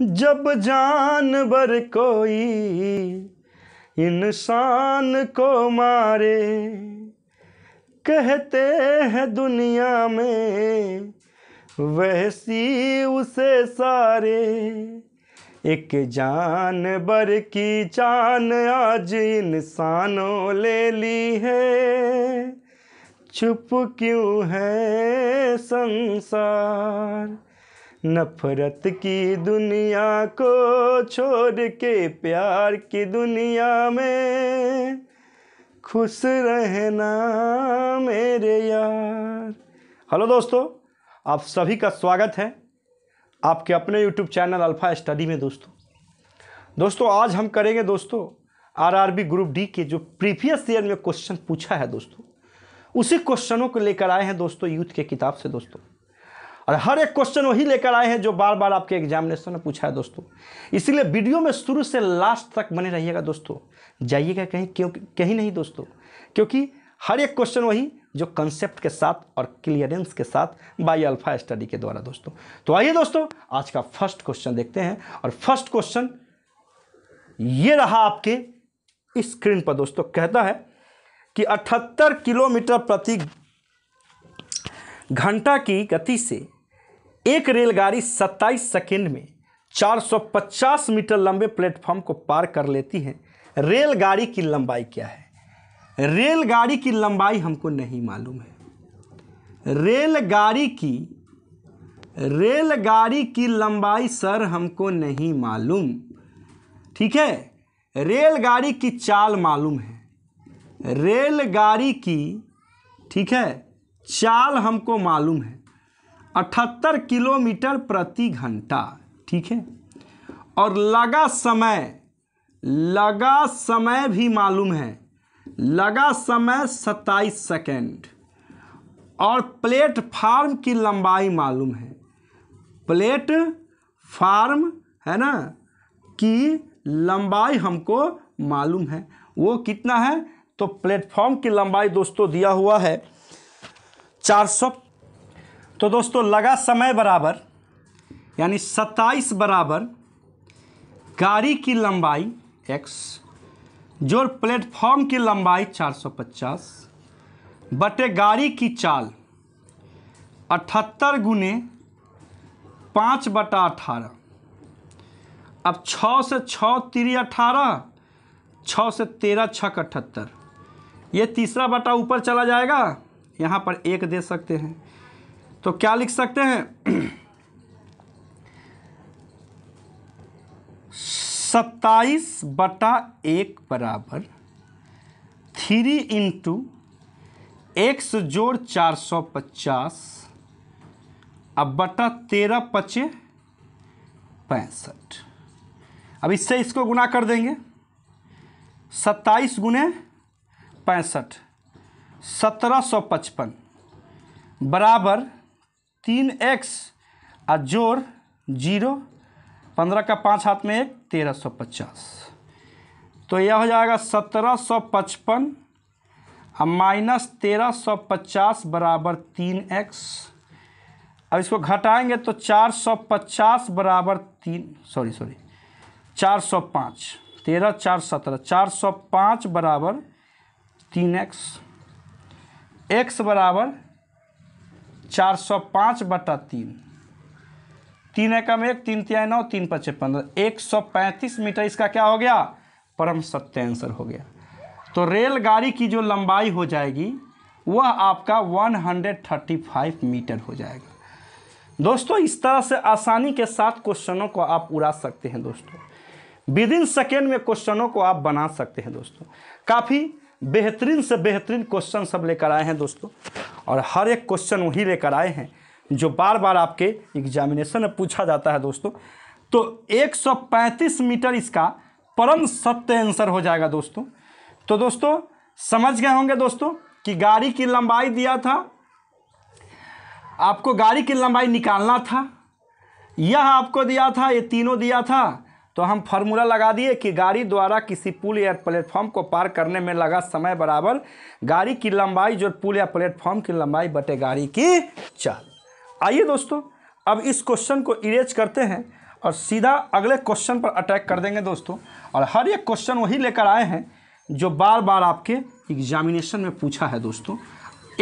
जब जानवर कोई इंसान को मारे कहते हैं दुनिया में वैसी उसे सारे एक जानवर की जान आज इंसानों ले ली है चुप क्यों है संसार नफरत की दुनिया को छोड़ के प्यार की दुनिया में खुश रहना मेरे यार हेलो दोस्तों आप सभी का स्वागत है आपके अपने यूट्यूब चैनल अल्फ़ा स्टडी में दोस्तों दोस्तों आज हम करेंगे दोस्तों आरआरबी ग्रुप डी के जो प्रीवियस ईयर में क्वेश्चन पूछा है दोस्तों उसी क्वेश्चनों को लेकर आए हैं दोस्तों यूथ के किताब से दोस्तों और हर एक क्वेश्चन वही लेकर आए हैं जो बार बार आपके एग्जामिनेशन में पूछा है दोस्तों इसलिए वीडियो में शुरू से लास्ट तक बने रहिएगा दोस्तों जाइएगा कहीं क्यों कहीं नहीं दोस्तों क्योंकि हर एक क्वेश्चन वही जो कंसेप्ट के साथ और क्लियरेंस के साथ बाई अल्फा स्टडी के द्वारा दोस्तों तो आइए दोस्तों आज का फर्स्ट क्वेश्चन देखते हैं और फर्स्ट क्वेश्चन ये रहा आपके स्क्रीन पर दोस्तों कहता है कि अठहत्तर किलोमीटर प्रति घंटा की गति से एक रेलगाड़ी 27 सेकेंड में 450 मीटर लंबे प्लेटफॉर्म को पार कर लेती है रेलगाड़ी की लंबाई क्या है रेलगाड़ी की लंबाई हमको नहीं मालूम है रेलगाड़ी की रेलगाड़ी की लंबाई सर हमको नहीं मालूम ठीक है रेलगाड़ी की चाल मालूम है रेलगाड़ी की ठीक है चाल हमको मालूम है अठहत्तर किलोमीटर प्रति घंटा ठीक है और लगा समय लगा समय भी मालूम है लगा समय सत्ताईस सेकेंड और प्लेटफार्म की लंबाई मालूम है प्लेट फार्म है ना की लंबाई हमको मालूम है वो कितना है तो प्लेटफॉर्म की लंबाई दोस्तों दिया हुआ है चार सौ तो दोस्तों लगा समय बराबर यानी सत्ताईस बराबर गाड़ी की लंबाई एक्स जो प्लेटफॉर्म की लंबाई 450 बटे गाड़ी की चाल अठहत्तर गुने पाँच बटा अठारह अब छः से छः तिरी अठारह छः से तेरह छक अठहत्तर ये तीसरा बटा ऊपर चला जाएगा यहाँ पर एक दे सकते हैं तो क्या लिख सकते हैं सत्ताईस बटा एक बराबर थ्री इंटू एक्स जोड़ चार सौ पचास अब बटा तेरह पचे पैंसठ अब इससे इसको गुना कर देंगे सत्ताईस गुने पैंसठ सत्रह सौ पचपन बराबर तीन एक्स और जोड़ जीरो पंद्रह का पाँच हाथ में एक तेरह सौ पचास तो यह हो जाएगा सत्रह सौ पचपन और माइनस तेरह सौ पचास बराबर तीन एक्स अब इसको घटाएंगे तो चार सौ पचास बराबर तीन सॉरी सॉरी चार सौ पाँच तेरह चार सत्रह चार सौ पाँच बराबर तीन एक्स एक्स बराबर चार सौ पाँच बटा तीन तीन एकम एक तीन तिहाई नौ तीन पचे पंद्रह एक सौ पैंतीस मीटर इसका क्या हो गया परम सत्य आंसर हो गया तो रेलगाड़ी की जो लंबाई हो जाएगी वह आपका one hundred thirty five metre हो जाएगा दोस्तों इस तरह से आसानी के साथ क्वेश्चनों को आप उड़ा सकते हैं दोस्तों विद इन सेकेंड में क्वेश्चनों को आप बना सकते हैं दोस्तों काफ़ी बेहतरीन से बेहतरीन क्वेश्चन सब लेकर आए हैं दोस्तों और हर एक क्वेश्चन वही लेकर आए हैं जो बार बार आपके एग्जामिनेशन में पूछा जाता है दोस्तों तो 135 मीटर इसका परम सत्य आंसर हो जाएगा दोस्तों तो दोस्तों समझ गए होंगे दोस्तों कि गाड़ी की लंबाई दिया था आपको गाड़ी की लंबाई निकालना था यह आपको दिया था ये तीनों दिया था तो हम फार्मूला लगा दिए कि गाड़ी द्वारा किसी पुल या प्लेटफॉर्म को पार करने में लगा समय बराबर गाड़ी की लंबाई जो पुल या प्लेटफॉर्म की लंबाई बटे गाड़ी की चाल आइए दोस्तों अब इस क्वेश्चन को इरेज करते हैं और सीधा अगले क्वेश्चन पर अटैक कर देंगे दोस्तों और हर एक क्वेश्चन वही लेकर आए हैं जो बार बार आपके एग्जामिनेशन में पूछा है दोस्तों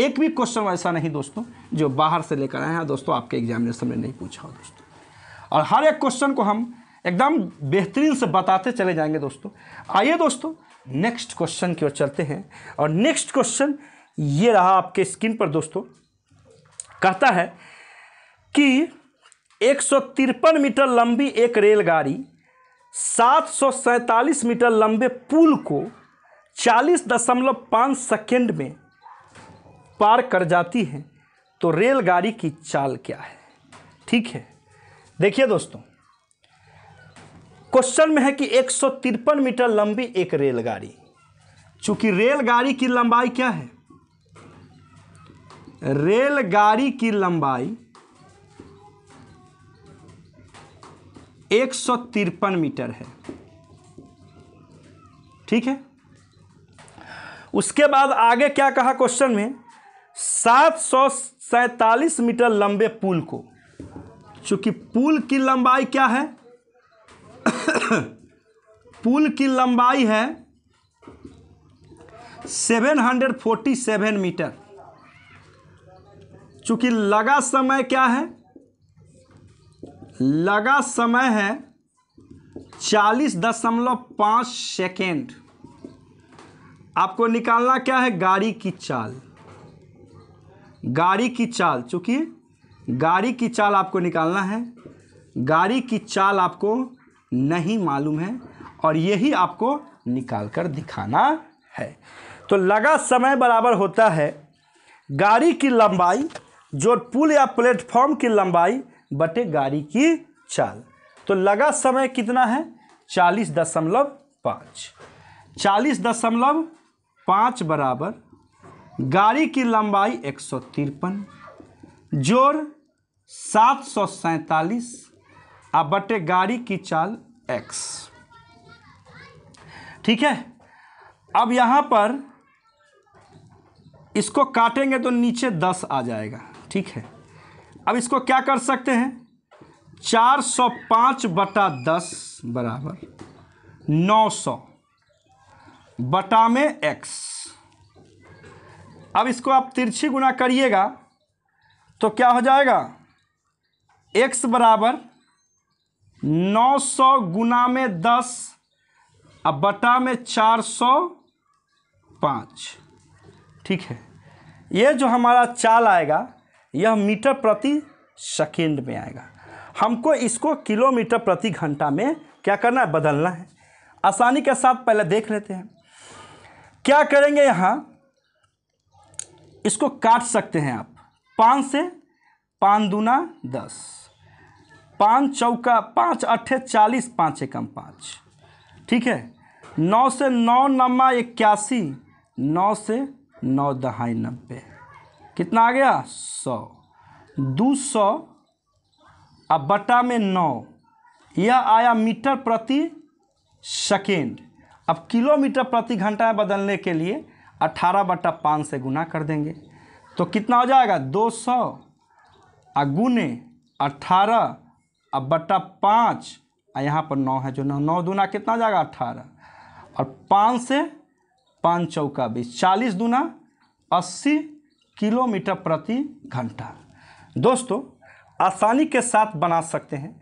एक भी क्वेश्चन ऐसा नहीं दोस्तों जो बाहर से लेकर आए हैं दोस्तों आपके एग्जामिनेशन में नहीं पूछा हो दोस्तों और हर एक क्वेश्चन को हम एकदम बेहतरीन से बताते चले जाएंगे दोस्तों आइए दोस्तों नेक्स्ट क्वेश्चन की ओर चलते हैं और नेक्स्ट क्वेश्चन ये रहा आपके स्क्रीन पर दोस्तों कहता है कि एक मीटर लंबी एक रेलगाड़ी सात मीटर लंबे पुल को 40.5 सेकंड में पार कर जाती है तो रेलगाड़ी की चाल क्या है ठीक है देखिए दोस्तों क्वेश्चन में है कि एक मीटर लंबी एक रेलगाड़ी चूंकि रेलगाड़ी की लंबाई क्या है रेलगाड़ी की लंबाई एक सौ तिरपन मीटर है ठीक है उसके बाद आगे क्या कहा क्वेश्चन में सात सौ सैतालीस मीटर लंबे पुल को चूंकि पुल की लंबाई क्या है पुल की लंबाई है 747 मीटर चूंकि लगा समय क्या है लगा समय है चालीस दशमलव पाँच सेकेंड आपको निकालना क्या है गाड़ी की चाल गाड़ी की चाल चूंकि गाड़ी की चाल आपको निकालना है गाड़ी की चाल आपको नहीं मालूम है और यही आपको निकाल कर दिखाना है तो लगा समय बराबर होता है गाड़ी की लंबाई जो पुल या प्लेटफॉर्म की लंबाई बटे गाड़ी की चाल तो लगा समय कितना है चालीस दशमलव पाँच चालीस दशमलव पाँच बराबर गाड़ी की लंबाई एक सौ तिरपन जोड़ सात सौ सैंतालीस आ बटे गाड़ी की चाल एक्स ठीक है अब यहाँ पर इसको काटेंगे तो नीचे दस आ जाएगा ठीक है अब इसको क्या कर सकते हैं चार सौ पाँच बटा दस बराबर नौ सौ बटा में एक्स अब इसको आप तिरछी गुना करिएगा तो क्या हो जाएगा एक्स बराबर नौ सौ गुना में दस अब बटा में चार सौ पाँच ठीक है ये जो हमारा चाल आएगा यह मीटर प्रति सेकेंड में आएगा हमको इसको किलोमीटर प्रति घंटा में क्या करना है बदलना है आसानी के साथ पहले देख लेते हैं क्या करेंगे यहाँ इसको काट सकते हैं आप पाँच से पाँच दूना दस पाँच चौका पाँच अट्ठे चालीस पाँच एकम पाँच ठीक है नौ से नौ नम्मा इक्यासी नौ से नौ दहाई नब्बे कितना आ गया सौ दो सौ अब बटा में नौ यह आया मीटर प्रति सेकेंड अब किलोमीटर प्रति घंटा बदलने के लिए अट्ठारह बटा पाँच से गुना कर देंगे तो कितना हो जाएगा दो सौ गुने अट्ठारह अब बट्टा पाँच यहाँ पर नौ है जो नौ नौ दूना कितना जाएगा अट्ठारह और पाँच से पाँच चौका बीस चालीस दूना अस्सी किलोमीटर प्रति घंटा दोस्तों आसानी के साथ बना सकते हैं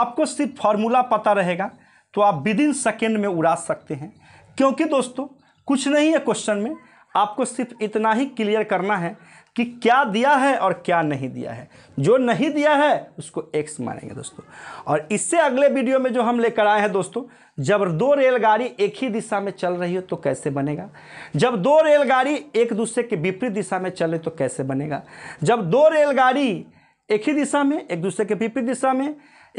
आपको सिर्फ फॉर्मूला पता रहेगा तो आप विद इन सेकेंड में उड़ा सकते हैं क्योंकि दोस्तों कुछ नहीं है क्वेश्चन में आपको सिर्फ इतना ही क्लियर करना है कि क्या दिया है और क्या नहीं दिया है जो नहीं दिया है उसको एक्स मानेंगे दोस्तों और इससे अगले वीडियो में जो हम लेकर आए हैं दोस्तों जब दो रेलगाड़ी एक ही दिशा में चल रही हो तो कैसे बनेगा जब दो रेलगाड़ी एक दूसरे के विपरीत दिशा में चले तो कैसे बनेगा जब दो रेलगाड़ी एक ही दिशा में एक दूसरे के विपरीत दिशा में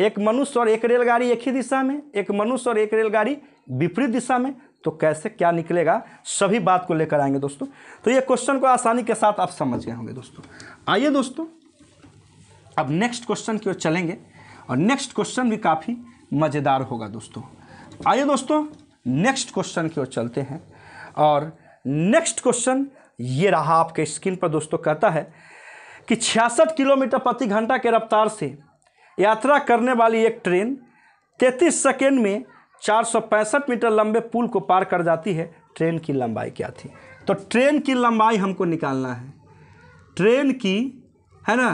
एक मनुष्य और एक रेलगाड़ी एक ही दिशा में एक मनुष्य और एक रेलगाड़ी विपरीत दिशा में तो कैसे क्या निकलेगा सभी बात को लेकर आएंगे दोस्तों तो ये क्वेश्चन को आसानी के साथ आप समझ गए होंगे दोस्तों आइए दोस्तों अब नेक्स्ट क्वेश्चन की ओर चलेंगे और नेक्स्ट क्वेश्चन भी काफ़ी मज़ेदार होगा दोस्तों आइए दोस्तों नेक्स्ट क्वेश्चन की ओर चलते हैं और नेक्स्ट क्वेश्चन ये रहा आपके स्क्रीन पर दोस्तों कहता है कि छियासठ किलोमीटर प्रति घंटा के रफ्तार से यात्रा करने वाली एक ट्रेन तैतीस सेकेंड में चार मीटर लंबे पुल को पार कर जाती है ट्रेन की लंबाई क्या थी तो ट्रेन की लंबाई हमको निकालना है ट्रेन की है ना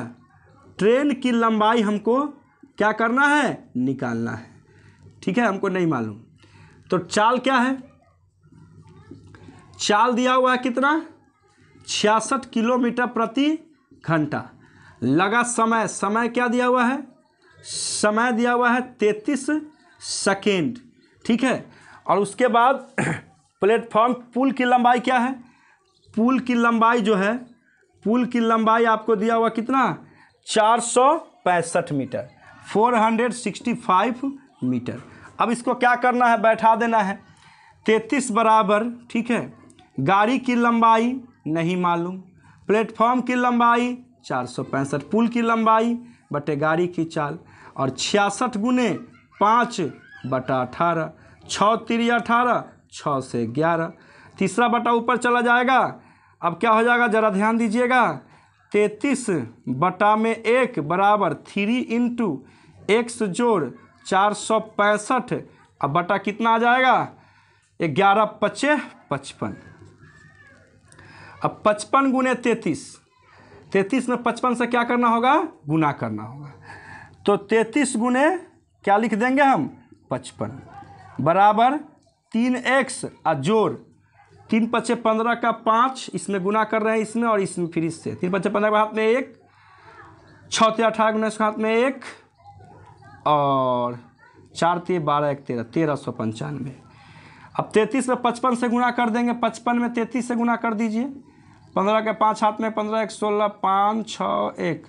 ट्रेन की लंबाई हमको क्या करना है निकालना है ठीक है हमको नहीं मालूम तो चाल क्या है चाल दिया हुआ है कितना छियासठ किलोमीटर प्रति घंटा लगा समय समय क्या दिया हुआ है समय दिया हुआ है तैतीस सेकेंड ठीक है और उसके बाद प्लेटफॉर्म पुल की लंबाई क्या है पुल की लंबाई जो है पुल की लंबाई आपको दिया हुआ कितना चार सौ पैंसठ metre four hundred sixty five metre अब इसको क्या करना है बैठा देना है तैतीस बराबर ठीक है गाड़ी की लंबाई नहीं मालूम प्लेटफॉर्म की लंबाई चार सौ पैंसठ पुल की लंबाई बटे गाड़ी की चाल और छियासठ गुने पाँच बटा अठारह छः तिरी अठारह छः से ग्यारह तीसरा बटा ऊपर चला जाएगा अब क्या हो जाएगा ज़रा ध्यान दीजिएगा तैतीस बटा में एक बराबर थ्री इंटू एक्स जोड़ चार सौ पैंसठ अब बटा कितना आ जाएगा ग्यारह पचे पचपन अब पचपन गुने तैतीस तैतीस में पचपन से क्या करना होगा गुना करना होगा तो तैतीस गुने क्या लिख देंगे हम पचपन बराबर तीन एक्स और जोड़ तीन पच्चे पंद्रह का पाँच इसमें गुना कर रहे हैं इसमें और इसमें फिर इससे तीन पच्चे पंद्रह के हाथ में एक छः अठारह उन्नीस के हाथ में एक और चार ते बारह एक तेरह तेरह सौ पंचानवे अब तैंतीस में पचपन से गुना कर देंगे पचपन में तैंतीस से गुना कर दीजिए पंद्रह के पाँच हाथ में पंद्रह एक सोलह पाँच छः एक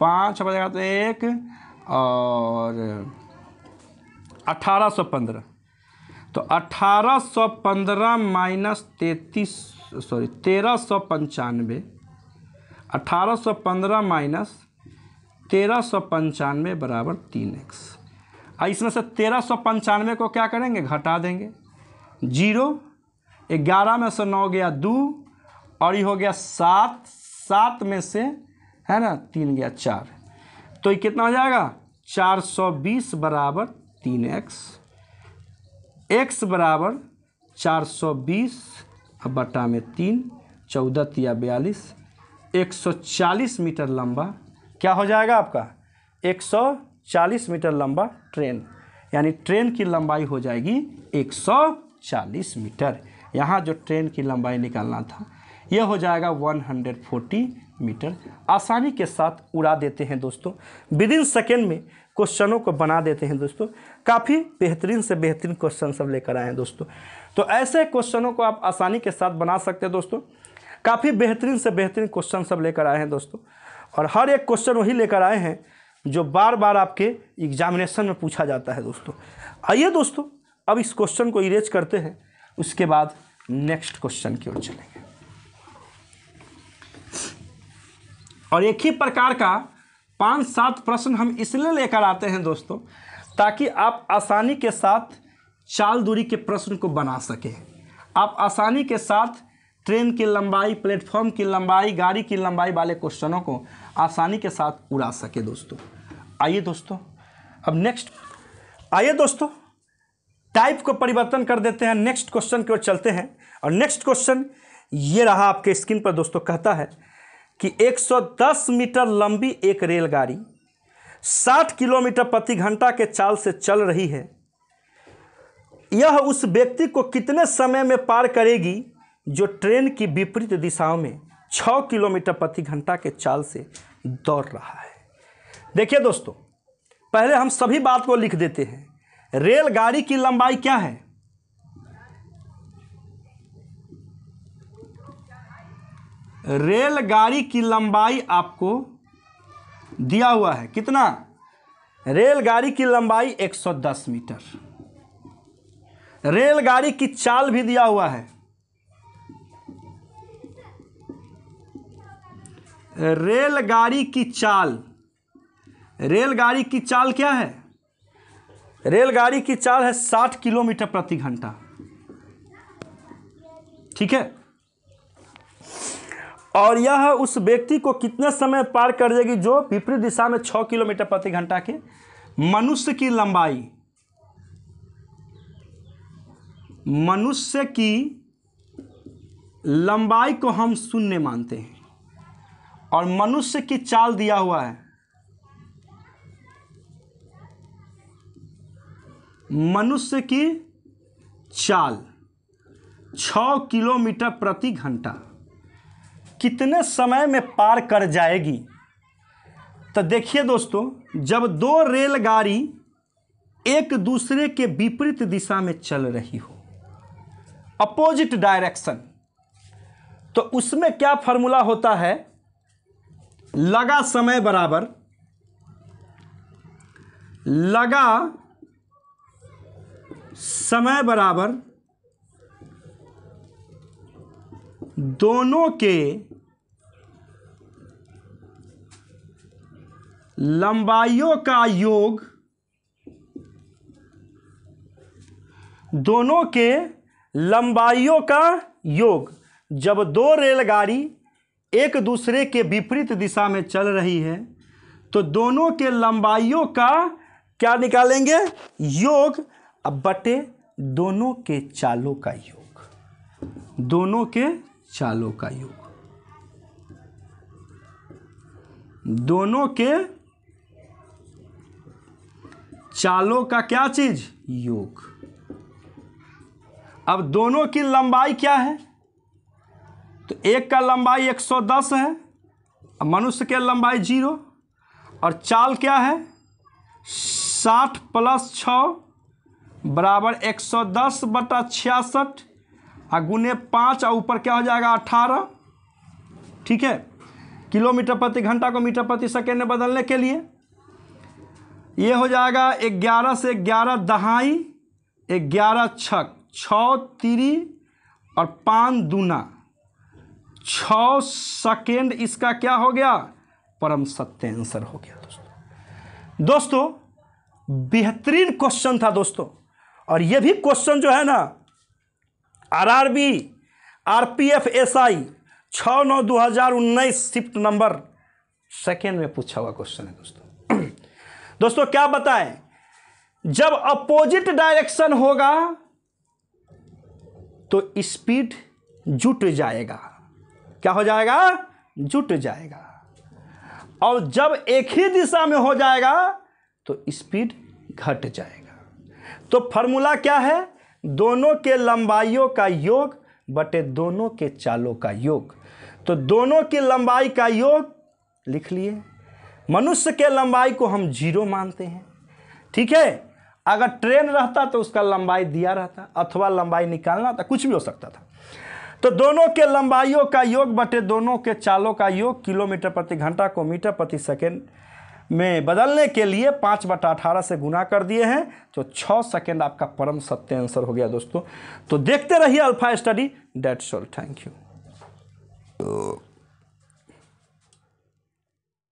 पाँच छः हाथ में एक और 1815 तो 1815 माइनस तैतीस सॉरी तेरह सौ पंचानवे अठारह सौ पंद्रह माइनस तेरह सौ पंचानवे बराबर तीन एक्स और इसमें से तेरह सौ पंचानवे को क्या करेंगे घटा देंगे जीरो ग्यारह में से नौ गया दो और ये हो गया सात सात में से है ना तीन गया चार तो ये कितना हो जाएगा चार सौ बीस बराबर तीन एक्स एक्स बराबर चार सौ बीस बटा में तीन चौदह तिया बयालीस एक सौ चालीस मीटर लंबा क्या हो जाएगा आपका एक सौ चालीस मीटर लंबा ट्रेन यानी ट्रेन की लंबाई हो जाएगी एक सौ चालीस मीटर यहाँ जो ट्रेन की लंबाई निकालना था यह हो जाएगा वन हंड्रेड फोर्टी मीटर आसानी के साथ उड़ा देते हैं दोस्तों विद इन सेकेंड में क्वेश्चनों को बना देते हैं दोस्तों काफ़ी बेहतरीन से बेहतरीन क्वेश्चन सब लेकर आए हैं दोस्तों तो ऐसे क्वेश्चनों को आप आसानी के साथ बना सकते हैं दोस्तों काफ़ी बेहतरीन से बेहतरीन क्वेश्चन सब लेकर आए हैं दोस्तों और हर एक क्वेश्चन वही लेकर आए हैं जो बार बार आपके एग्जामिनेशन में पूछा जाता है दोस्तों आइए दोस्तों अब इस क्वेश्चन को इरेज करते हैं उसके बाद नेक्स्ट क्वेश्चन की ओर चलेंगे और एक ही प्रकार का पाँच सात प्रश्न हम इसलिए लेकर आते हैं दोस्तों ताकि आप आसानी के साथ चाल दूरी के प्रश्न को बना सकें आप आसानी के साथ ट्रेन की लंबाई प्लेटफॉर्म की लंबाई गाड़ी की लंबाई वाले क्वेश्चनों को आसानी के साथ उड़ा सके दोस्तों आइए दोस्तों अब नेक्स्ट आइए दोस्तों टाइप को परिवर्तन कर देते हैं नेक्स्ट क्वेश्चन की ओर चलते हैं और नेक्स्ट क्वेश्चन ये रहा आपके स्क्रीन पर दोस्तों कहता है कि 110 मीटर लंबी एक रेलगाड़ी 60 किलोमीटर प्रति घंटा के चाल से चल रही है यह उस व्यक्ति को कितने समय में पार करेगी जो ट्रेन की विपरीत दिशाओं में 6 किलोमीटर प्रति घंटा के चाल से दौड़ रहा है देखिए दोस्तों पहले हम सभी बात को लिख देते हैं रेलगाड़ी की लंबाई क्या है रेलगाड़ी की लंबाई आपको दिया हुआ है कितना रेलगाड़ी की लंबाई 110 मीटर रेलगाड़ी की चाल भी दिया हुआ है रेलगाड़ी की चाल रेलगाड़ी की चाल क्या है रेलगाड़ी की चाल है 60 किलोमीटर प्रति घंटा ठीक है और यह उस व्यक्ति को कितने समय पार कर देगी जो विपरीत दिशा में छ किलोमीटर प्रति घंटा के मनुष्य की लंबाई मनुष्य की लंबाई को हम शून्य मानते हैं और मनुष्य की चाल दिया हुआ है मनुष्य की चाल छ किलोमीटर प्रति घंटा कितने समय में पार कर जाएगी तो देखिए दोस्तों जब दो रेलगाड़ी एक दूसरे के विपरीत दिशा में चल रही हो अपोजिट डायरेक्शन तो उसमें क्या फॉर्मूला होता है लगा समय बराबर लगा समय बराबर दोनों के लंबाइयों का योग दोनों के लंबाइयों का योग जब दो रेलगाड़ी एक दूसरे के विपरीत दिशा में चल रही है तो दोनों के लंबाइयों का क्या निकालेंगे योग बटे दोनों के चालों का योग दोनों के चालों का योग दोनों के चालों का क्या चीज योग अब दोनों की लंबाई क्या है तो एक का लंबाई 110 है मनुष्य के लंबाई जीरो और चाल क्या है साठ प्लस छ बराबर एक सौ दस बटा छियासठ आ गुने पाँच और ऊपर क्या हो जाएगा अठारह ठीक है किलोमीटर प्रति घंटा को मीटर प्रति सेकेंड में बदलने के लिए ये हो जाएगा ग्यारह से ग्यारह दहाई ग्यारह छक छ तीरी और पाँच दूना छ सेकेंड इसका क्या हो गया परम सत्य आंसर हो गया दोस्तों दोस्तों बेहतरीन क्वेश्चन था दोस्तों और ये भी क्वेश्चन जो है ना आरआरबी आरपीएफ एसआई छः नौ दो हज़ार उन्नीस शिफ्ट नंबर सेकेंड में पूछा हुआ क्वेश्चन है दोस्तों दोस्तों क्या बताएं जब अपोजिट डायरेक्शन होगा तो स्पीड जुट जाएगा क्या हो जाएगा जुट जाएगा और जब एक ही दिशा में हो जाएगा तो स्पीड घट जाएगा तो फॉर्मूला क्या है दोनों के लंबाइयों का योग बटे दोनों के चालों का योग तो दोनों की लंबाई का योग लिख लिए मनुष्य के लंबाई को हम जीरो मानते हैं ठीक है अगर ट्रेन रहता तो उसका लंबाई दिया रहता अथवा लंबाई निकालना था कुछ भी हो सकता था तो दोनों के लंबाइयों का योग बटे दोनों के चालों का योग किलोमीटर प्रति घंटा को मीटर प्रति सेकेंड में बदलने के लिए पाँच बटा अठारह से गुना कर दिए हैं तो छः सेकेंड आपका परम सत्य आंसर हो गया दोस्तों तो देखते रहिए Alpha Study that's all thank you